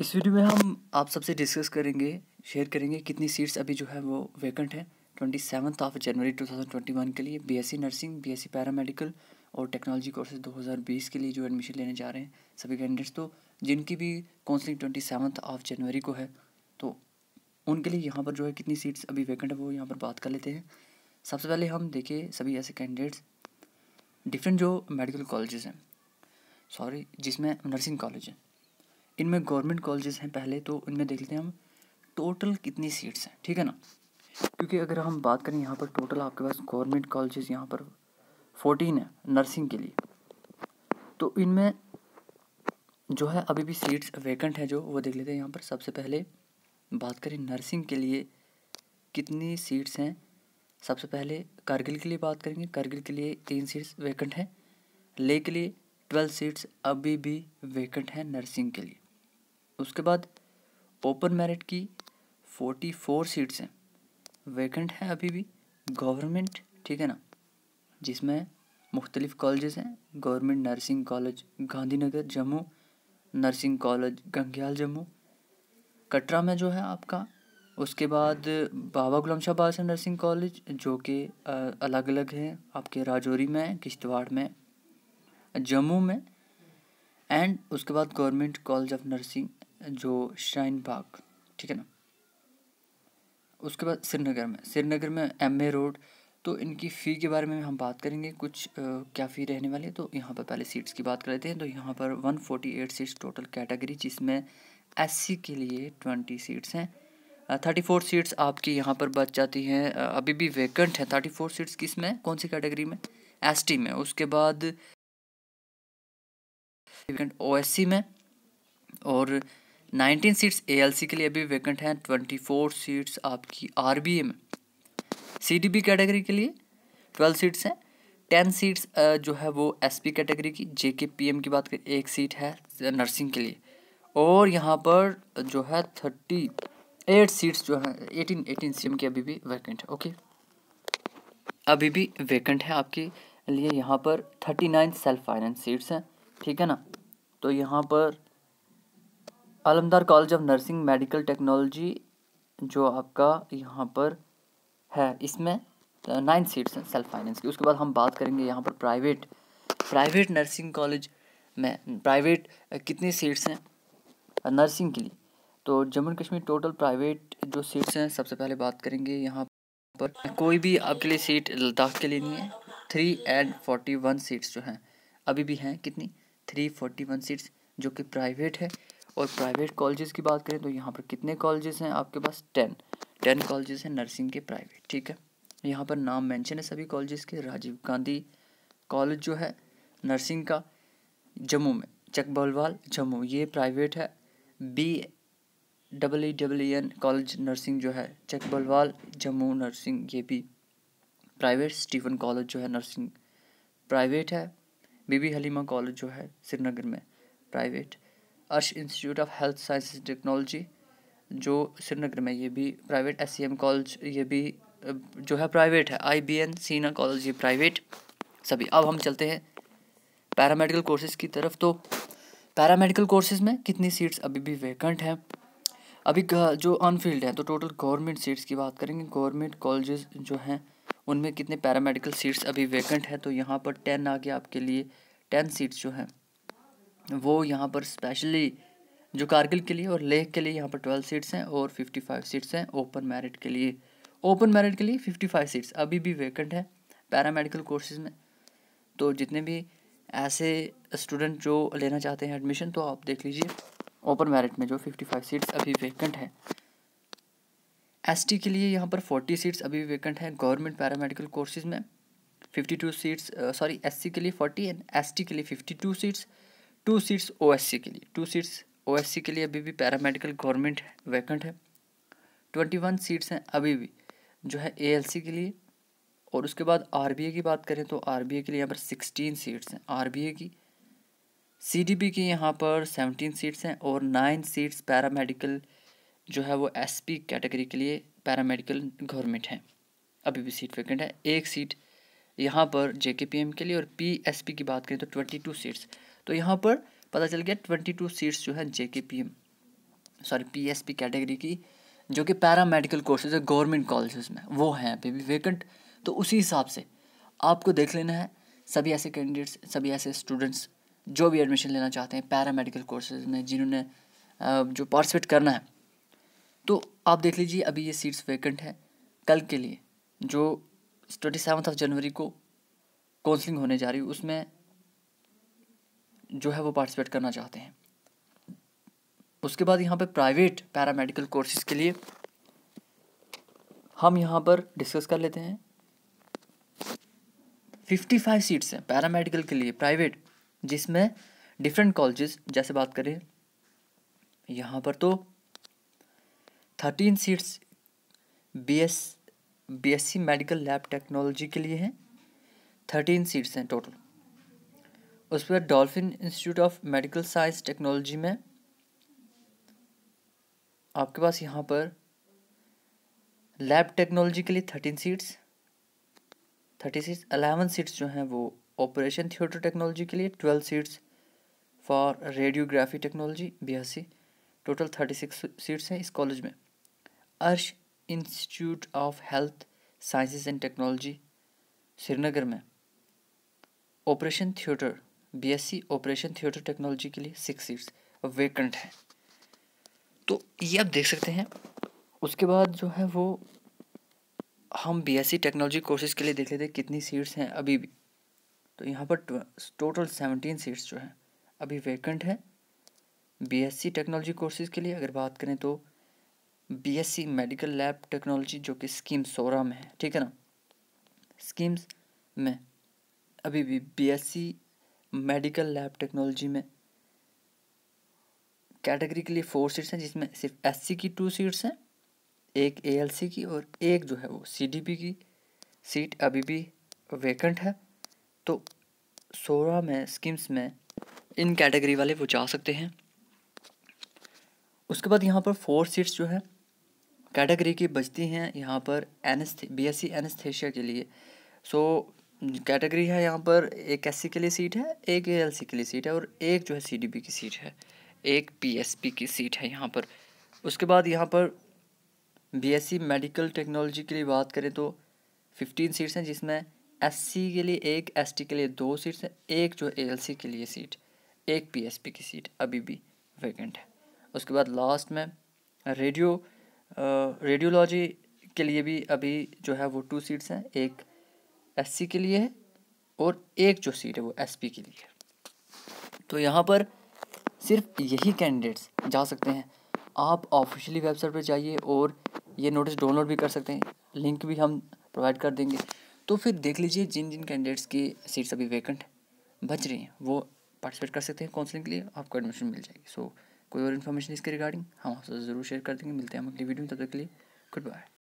इस वीडियो में हम आप सबसे डिस्कस करेंगे शेयर करेंगे कितनी सीट्स अभी जो है वो वैकेंट हैं twenty seventh of January two thousand twenty one के लिए बीएससी नर्सिंग बीएससी पैरामेडिकल और टेक्नोलॉजी कोर्सेज दो हज़ार बीस के लिए जो एडमिशन लेने जा रहे हैं सभी कैंडिडेट्स तो जिनकी भी counselling twenty seventh of January को है तो उनके लिए यहाँ पर जो है कितनी सीट्स अभी वैकेंट है वो यहाँ पर बात कर लेते हैं सबसे पहले हम देखें सभी ऐसे कैंडिडेट्स डिफरेंट जो मेडिकल कॉलेज़ हैं सॉरी जिसमें नर्सिंग कॉलेज है इनमें गवर्नमेंट कॉलेजेस हैं पहले तो इनमें देख लेते हैं हम टोटल कितनी सीट्स हैं ठीक है ना क्योंकि अगर हम बात करें यहाँ पर टोटल आपके पास गवर्नमेंट कॉलेजेस यहाँ पर फोर्टीन है नर्सिंग के लिए तो इनमें जो है अभी भी सीट्स वैकेंट है जो वो देख लेते हैं यहाँ पर सबसे पहले बात करें नर्सिंग के लिए कितनी सीट्स हैं सबसे पहले कारगिल के लिए बात करेंगे कारगिल के लिए तीन सीट्स वैकेंट हैं ले के लिए ट्वेल्व सीट्स अभी भी वैकेंट हैं नर्सिंग के लिए उसके बाद ओपन मेरिट की फोर्टी फोर सीट्स हैं वैकेंट हैं अभी भी गवर्नमेंट ठीक है ना जिसमें मुख्तलिफ कॉलेजेस हैं government nursing college Gandhinagar Jammu nursing college Gangyal Jammu Katra में जो है आपका उसके बाद बाबा गुलाम शाह बादशाह नर्सिंग कॉलेज जो कि अलग अलग हैं आपके राजौरी में किश्तवाड़ में जम्मू में एंड उसके बाद गवर्नमेंट कॉलेज ऑफ नर्सिंग जो श्राइन पार्क ठीक है ना उसके बाद श्रीनगर में श्रीनगर में एम ए रोड तो इनकी फ़ी के बारे में हम बात करेंगे कुछ आ, क्या फ़ी रहने वाली है तो यहाँ पर पहले सीट्स की बात कर लेते हैं तो यहाँ पर one eight seats total category जिसमें सी के लिए ट्वेंटी सीट्स हैं थर्टी फोर सीट्स आपकी यहाँ पर बच जाती हैं अभी भी वैकेंट है फोर सीट्स किस में कौन सी कैटेगरी में टी में उसके बाद एस सी में और 19 सीट्स एएलसी के लिए अभी वैकेंट हैं 24 सीट्स आपकी आरबीए में सीडीपी कैटेगरी के लिए 12 सीट्स हैं 10 सीट्स जो है वो एसपी कैटेगरी की जेके पीएम की बात करें एक सीट है नर्सिंग के लिए और यहाँ पर जो है थर्टी एट सीट्स जो है एटीन एटीन सी के अभी भी वैकेंट है ओके अभी भी वैकेंट है आपके लिए यहाँ पर thirty nine self finance seats हैं ठीक है ना तो यहाँ पर Alamdar college of nursing medical technology जो आपका यहाँ पर है इसमें नाइन सीट्स हैं सेल्फ फाइनेंस की उसके बाद हम बात करेंगे यहाँ पर प्राइवेट प्राइवेट नर्सिंग कॉलेज में प्राइवेट कितनी सीट्स हैं नर्सिंग के लिए तो Jammu and Kashmir total private जो सीट्स हैं सबसे पहले बात करेंगे यहाँ पर कोई भी आपके लिए सीट लद्दाख के लिए नहीं है three and forty one seats जो हैं अभी भी हैं कितनी थ्री फोर्टी वन सीट्स जो कि प्राइवेट है और प्राइवेट कॉलेजेस की बात करें तो यहाँ पर कितने कॉलेजेस हैं आपके पास टेन टेन कॉलेजेस हैं नर्सिंग के प्राइवेट ठीक है यहाँ पर नाम मेंशन है सभी कॉलेजेस के राजीव गांधी कॉलेज जो है नर्सिंग का जम्मू में चक बलवाल जम्मू ये प्राइवेट है B double E double E N college nursing जो है चकबलवाल जम्मू नर्सिंग ये भी प्राइवेट स्टीफन कॉलेज जो है नर्सिंग प्राइवेट है बीबी हलीमा कॉलेज जो है श्रीनगर में private Arsh institute of health science and technology जो श्रीनगर में ये भी प्राइवेट एस कॉलेज e ये भी जो है प्राइवेट है I B N Sina college ये प्राइवेट सभी अब हम चलते हैं पैरामेडिकल कोर्सेज की तरफ तो पैरामेडिकल कोर्सेज में कितनी सीट्स अभी भी वैकेंट हैं अभी जो अनफील्ड हैं तो टोटल गवर्नमेंट सीट्स की बात करेंगे गवर्नमेंट कॉलेजेस जो हैं उनमें कितने पैरामेडिकल सीट्स अभी वैकेंट हैं तो यहाँ पर टेन आ गया आपके लिए टेन सीट्स जो हैं वो यहाँ पर स्पेशली जो कारगिल के लिए और लेह के लिए यहाँ पर ट्वेल्व सीट्स हैं और फिफ्टी फाइव सीट्स हैं ओपन मेरिट के लिए ओपन मेरिट के लिए फिफ्टी फाइव सीट्स अभी भी वैकेंट है पैरामेडिकल कोर्सेज में तो जितने भी ऐसे स्टूडेंट जो लेना चाहते हैं एडमिशन तो आप देख लीजिए ओपन मेरिट में जो फिफ्टी फाइव सीट्स अभी वैकेंट एस टी के लिए यहाँ पर फोर्टी सीट्स अभी वैकेंट हैं गवर्नमेंट पैरामेडिकल कोर्सेज में fifty two seats sorry C के लिए फोर्टी एंड टी के लिए fifty two seats two seats O के लिए टू सीट्स ओ के लिए अभी भी पैरामेडिकल गवर्नमेंट वैकेंट है ट्वेंटी वन सीट्स हैं अभी भी जो है ए के लिए और उसके बाद आर की बात करें तो आर के लिए यहाँ पर सिक्सटीन सीट्स हैं आर की सी डी बी की यहाँ पर सेवनटीन सीट्स हैं और नाइन सीट्स पैरामेडिकल जो है वो एस पी कैटेगरी के लिए पैरामेडिकल गवर्नमेंट हैं अभी भी सीट वैकेंट है एक सीट यहाँ पर जे के लिए और पी की बात करें तो ट्वेंटी टू सीट्स तो यहाँ पर पता चल गया ट्वेंटी टू सीट्स जो है J sorry P S P category की जो कि पैरा मेडिकल कोर्सेज है गवर्नमेंट कॉलेज में वो हैं अभी भी वेकेंट तो उसी हिसाब से आपको देख लेना है सभी ऐसे कैंडिडेट्स सभी ऐसे स्टूडेंट्स जो भी एडमिशन लेना चाहते हैं पैरा मेडिकल कोर्सेज में जिन्होंने जो पार्टिसिपेट करना है तो आप देख लीजिए अभी ये सीट्स वेकेंट है कल के लिए जो ट्वेंटी सेवन्थ ऑफ जनवरी को काउंसलिंग होने जा रही है उसमें जो है वो पार्टिसिपेट करना चाहते हैं उसके बाद यहाँ पर प्राइवेट पैरामेडिकल कोर्सेज के लिए हम यहाँ पर डिस्कस कर लेते हैं फिफ्टी फाइव सीट्स हैं पैरामेडिकल के लिए प्राइवेट जिसमें डिफरेंट कॉलेजेस जैसे बात करें यहाँ पर तो thirteen seats B S BSc medical lab technology के लिए हैं थर्टीन सीट्स हैं टोटल उसके बाद Dolphin institute of medical science technology में आपके पास यहाँ पर लैब टेक्नोलॉजी के लिए thirteen seats thirty seats eleven seats जो हैं वो ऑपरेशन थिएटर टेक्नोलॉजी के लिए twelve seats for radiography technology B total thirty six seats हैं इस कॉलेज में Arsh institute of health sciences and technology Srinagar में operation theatre BSc operation theatre technology के लिए सिक्स सीट्स वेकेंट है तो ये आप देख सकते हैं उसके बाद जो है वो हम बीएससी टेक्नोलॉजी कोर्सेज के लिए देख लेते हैं कितनी सीट्स हैं अभी भी तो यहाँ पर टोटल सेवनटीन सीट्स जो हैं अभी वेकेंट है बीएससी टेक्नोलॉजी कोर्सेज के लिए अगर बात करें तो बीएससी मेडिकल लैब टेक्नोलॉजी जो कि स्कीम सोरा में है ठीक है ना स्कीम्स में अभी भी बीएससी मेडिकल लैब टेक्नोलॉजी में कैटेगरी के लिए फोर सीट्स हैं जिसमें सिर्फ एससी की टू सीट्स हैं एक एएलसी की और एक जो है वो सीडीपी की सीट अभी भी वेकेंट है तो सोलह में स्कीम्स में इन कैटेगरी वाले वो जा सकते हैं उसके बाद यहाँ पर फोर सीट्स जो है कैटेगरी की बचती हैं यहाँ पर एनस्थे बी एस सी एनस्थेशिया के लिए सो कैटेगरी है यहाँ पर एक एस के लिए सीट है एक ए के लिए सीट है और एक जो है सी की सीट है एक पी की सीट है यहाँ पर उसके बाद यहाँ पर सी मेडिकल टेक्नोलॉजी के लिए बात करें तो फिफ्टीन सीट्स हैं जिसमें सी के लिए एक टी के लिए दो सीट्स हैं एक जो सी के लिए सीट एक पी की सीट अभी भी वैकेंट है उसके बाद लास्ट में रेडियो रेडियोलॉजी के लिए भी अभी जो है वो टू सीट्स हैं एक एससी के लिए है और एक जो सीट है वो एसपी के लिए है तो यहाँ पर सिर्फ यही कैंडिडेट्स जा सकते हैं आप ऑफिशियली वेबसाइट पर जाइए और ये नोटिस डाउनलोड भी कर सकते हैं लिंक भी हम प्रोवाइड कर देंगे तो फिर देख लीजिए जिन जिन कैंडिडेट्स की सीट्स अभी वेकेंट बच रही हैं वो पार्टिसिपेट कर सकते हैं काउंसलिंग के लिए आपको एडमिशन मिल जाएगी सो so, कोई और इन्फॉर्मेशन इसके रिगार्डिंग हम आपसे ज़रूर शेयर कर देंगे मिलते हैं हम अगली वीडियो में तब तक के लिए गुड बाय